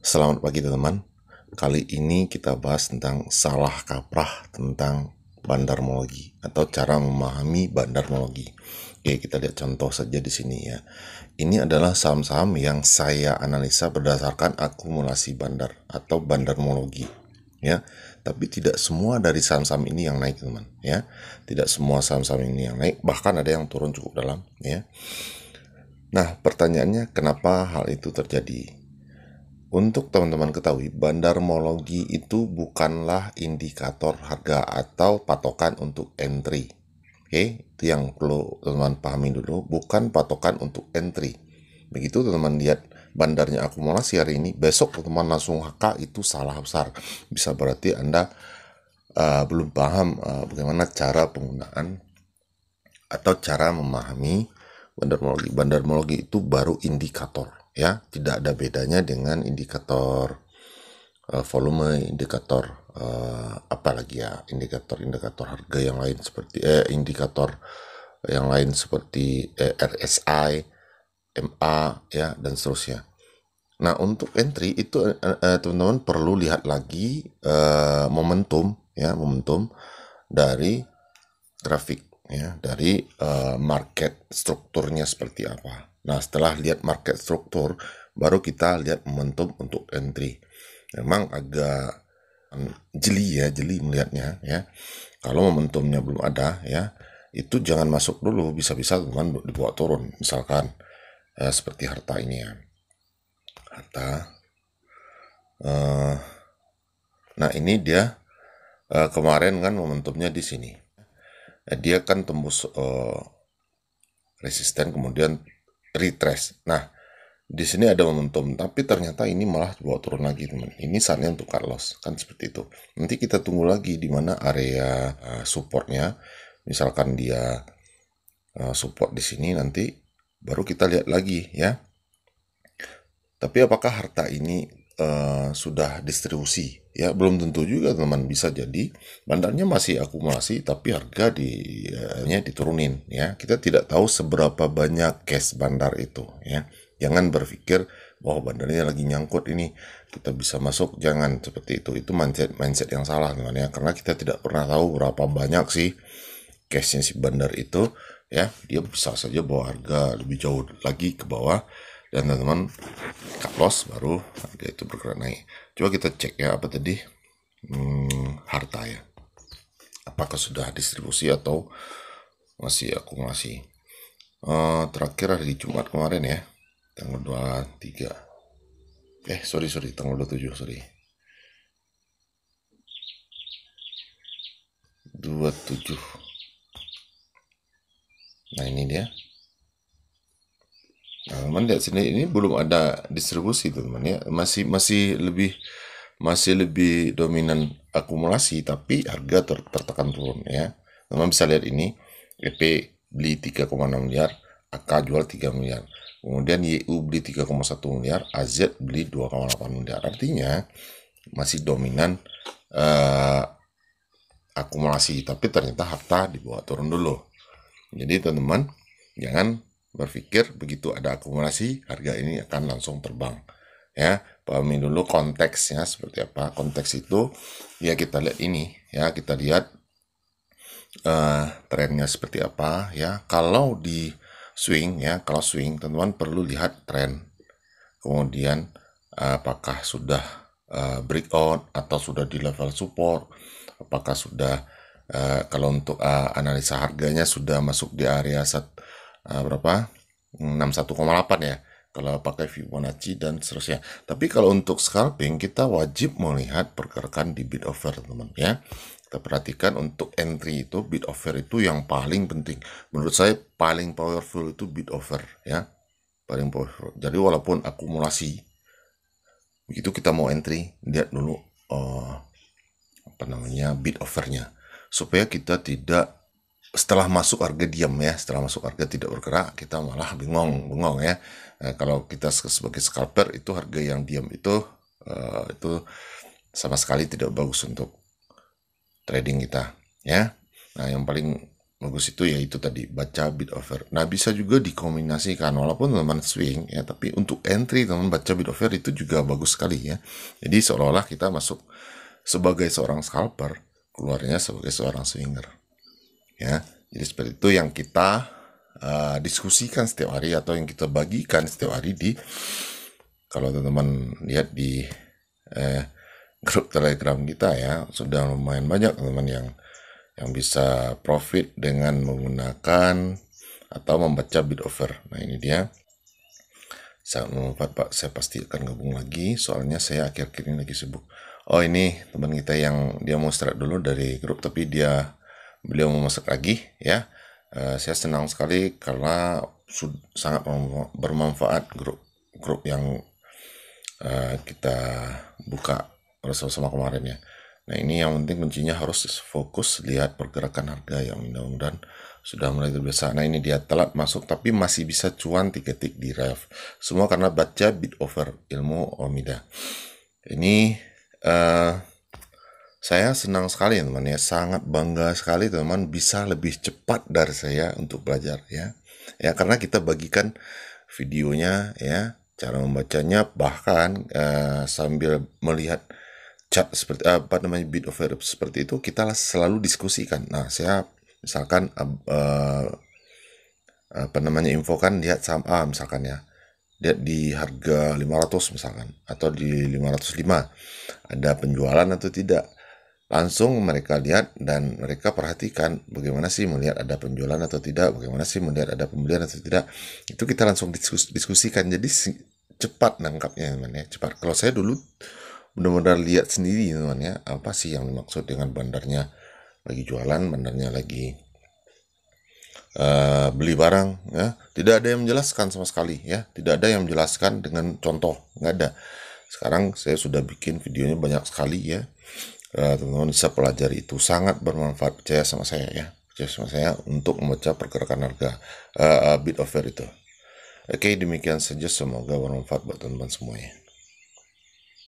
Selamat pagi teman-teman. Kali ini kita bahas tentang salah kaprah tentang bandarmologi atau cara memahami bandarmologi. Oke, kita lihat contoh saja di sini ya. Ini adalah saham-saham yang saya analisa berdasarkan akumulasi bandar atau bandarmologi ya. Tapi tidak semua dari saham-saham ini yang naik, teman ya. Tidak semua saham-saham ini yang naik, bahkan ada yang turun cukup dalam ya. Nah, pertanyaannya kenapa hal itu terjadi? Untuk teman-teman ketahui, bandarmologi itu bukanlah indikator harga atau patokan untuk entry. Oke, itu yang perlu teman-teman pahami dulu, bukan patokan untuk entry. Begitu teman-teman lihat bandarnya akumulasi hari ini, besok teman-teman langsung HK itu salah besar. Bisa berarti Anda uh, belum paham uh, bagaimana cara penggunaan atau cara memahami bandarmologi. Bandarmologi itu baru indikator ya tidak ada bedanya dengan indikator uh, volume indikator uh, eh, apalagi ya indikator-indikator harga yang lain seperti eh indikator yang lain seperti eh, RSI, MA ya dan seterusnya. Nah, untuk entry itu eh, teman-teman eh, perlu lihat lagi eh, momentum ya, momentum dari grafik ya, dari eh, market strukturnya seperti apa. Nah, setelah lihat market struktur, baru kita lihat momentum untuk entry. Memang agak anu, jeli ya, jeli melihatnya ya. Kalau momentumnya belum ada ya, itu jangan masuk dulu, bisa-bisa teman dibawa turun. Misalkan ya, seperti harta ini ya. Harta. Uh, nah, ini dia uh, kemarin kan momentumnya di sini. Dia kan tembus uh, resisten kemudian retrace. Nah, di sini ada momentum, tapi ternyata ini malah bawa turun lagi, teman. Ini saatnya untuk Carlos, kan seperti itu. Nanti kita tunggu lagi di mana area uh, supportnya. Misalkan dia uh, support di sini nanti baru kita lihat lagi ya. Tapi apakah harta ini Eh, sudah distribusi ya belum tentu juga teman bisa jadi bandarnya masih akumulasi tapi harga di eh, nya diturunin ya kita tidak tahu seberapa banyak cash bandar itu ya jangan berpikir bahwa bandarnya lagi nyangkut ini kita bisa masuk jangan seperti itu itu mindset mindset yang salah teman ya karena kita tidak pernah tahu berapa banyak sih cashnya si bandar itu ya dia bisa saja bawa harga lebih jauh lagi ke bawah dan teman-teman cut loss baru harga itu bergerak naik coba kita cek ya apa tadi hmm, harta ya apakah sudah distribusi atau masih akumulasi uh, terakhir hari Jumat kemarin ya tanggal 23 eh sorry sorry tanggal 27 sorry 27 nah ini dia teman ah, lihat sini ini belum ada distribusi teman ya masih masih lebih masih lebih dominan akumulasi tapi harga ter tertekan turun ya teman bisa lihat ini EP beli 3,6 miliar AK jual 3 miliar kemudian YU beli 3,1 miliar AZ beli 2,8 miliar artinya masih dominan uh, akumulasi tapi ternyata harta dibawa turun dulu jadi teman-teman jangan berpikir begitu ada akumulasi harga ini akan langsung terbang ya pahami dulu konteksnya seperti apa konteks itu ya kita lihat ini ya kita lihat uh, trennya seperti apa ya kalau di swing ya kalau swing teman-teman perlu lihat tren kemudian apakah sudah uh, breakout atau sudah di level support apakah sudah uh, kalau untuk uh, analisa harganya sudah masuk di area uh, berapa 61,8 hmm, ya kalau pakai Fibonacci dan seterusnya. Tapi kalau untuk scalping kita wajib melihat pergerakan di bid offer teman-teman ya. Kita perhatikan untuk entry itu bid offer itu yang paling penting. Menurut saya paling powerful itu bid offer ya. Paling powerful. Jadi walaupun akumulasi begitu kita mau entry lihat dulu uh, apa namanya bid offernya supaya kita tidak setelah masuk harga diam ya, setelah masuk harga tidak bergerak, kita malah bingung bingung ya. Nah, kalau kita sebagai scalper itu harga yang diam itu uh, itu sama sekali tidak bagus untuk trading kita ya. Nah, yang paling bagus itu ya itu tadi baca bid offer. Nah, bisa juga dikombinasikan walaupun teman swing ya, tapi untuk entry teman baca bid offer itu juga bagus sekali ya. Jadi seolah-olah kita masuk sebagai seorang scalper, keluarnya sebagai seorang swinger ya jadi seperti itu yang kita uh, diskusikan setiap hari atau yang kita bagikan setiap hari di kalau teman-teman lihat di eh, grup telegram kita ya sudah lumayan banyak teman-teman yang yang bisa profit dengan menggunakan atau membaca bid offer nah ini dia sangat bermanfaat pak saya pasti akan gabung lagi soalnya saya akhir-akhir ini lagi sibuk oh ini teman kita yang dia mau start dulu dari grup tapi dia beliau mau memasak lagi ya. Uh, saya senang sekali karena sangat bermanfaat grup grup yang uh, kita buka bersama-sama kemarin ya. Nah ini yang penting kuncinya harus fokus lihat pergerakan harga yang mudah-mudahan sudah mulai terbiasa. Nah ini dia telat masuk tapi masih bisa cuan tiga tik di ref. Semua karena baca bid over ilmu Omida. Ini uh, saya senang sekali teman ya, sangat bangga sekali teman bisa lebih cepat dari saya untuk belajar ya. Ya karena kita bagikan videonya ya, cara membacanya bahkan eh, sambil melihat chat seperti eh, apa namanya bit of verb seperti itu kita selalu diskusikan. Nah, saya misalkan eh, apa namanya infokan lihat saham A misalkan ya lihat di harga 500 misalkan atau di 505 ada penjualan atau tidak langsung mereka lihat dan mereka perhatikan bagaimana sih melihat ada penjualan atau tidak, bagaimana sih melihat ada pembelian atau tidak. Itu kita langsung diskus, diskusikan. Jadi cepat nangkapnya teman ya, cepat. Kalau saya dulu benar-benar lihat sendiri teman ya, apa sih yang dimaksud dengan bandarnya lagi jualan, bandarnya lagi uh, beli barang ya. Tidak ada yang menjelaskan sama sekali ya, tidak ada yang menjelaskan dengan contoh, nggak ada. Sekarang saya sudah bikin videonya banyak sekali ya Nah, teman-teman bisa pelajari itu sangat bermanfaat percaya sama saya ya percaya sama saya untuk membaca pergerakan harga uh, eh, eh, bid offer itu oke demikian saja semoga bermanfaat buat teman-teman semuanya